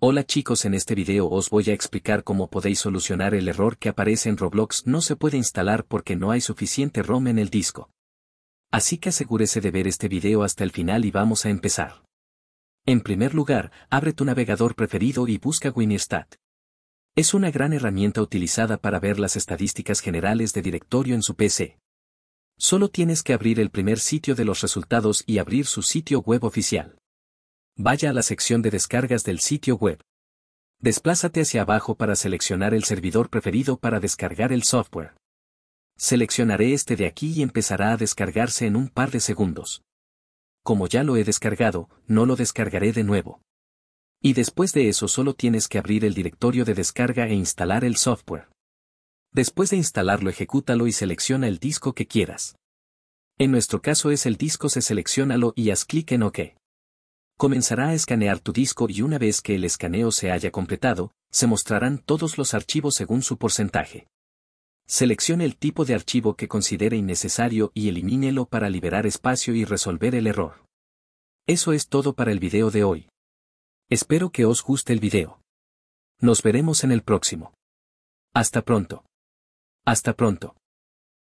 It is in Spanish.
Hola chicos en este video os voy a explicar cómo podéis solucionar el error que aparece en Roblox no se puede instalar porque no hay suficiente ROM en el disco. Así que asegúrese de ver este video hasta el final y vamos a empezar. En primer lugar, abre tu navegador preferido y busca Winstat. Es una gran herramienta utilizada para ver las estadísticas generales de directorio en su PC. Solo tienes que abrir el primer sitio de los resultados y abrir su sitio web oficial. Vaya a la sección de descargas del sitio web. Desplázate hacia abajo para seleccionar el servidor preferido para descargar el software. Seleccionaré este de aquí y empezará a descargarse en un par de segundos. Como ya lo he descargado, no lo descargaré de nuevo. Y después de eso solo tienes que abrir el directorio de descarga e instalar el software. Después de instalarlo ejecútalo y selecciona el disco que quieras. En nuestro caso es el disco se seleccionalo y haz clic en OK. Comenzará a escanear tu disco y una vez que el escaneo se haya completado, se mostrarán todos los archivos según su porcentaje. Seleccione el tipo de archivo que considere innecesario y elimínelo para liberar espacio y resolver el error. Eso es todo para el video de hoy. Espero que os guste el video. Nos veremos en el próximo. Hasta pronto. Hasta pronto.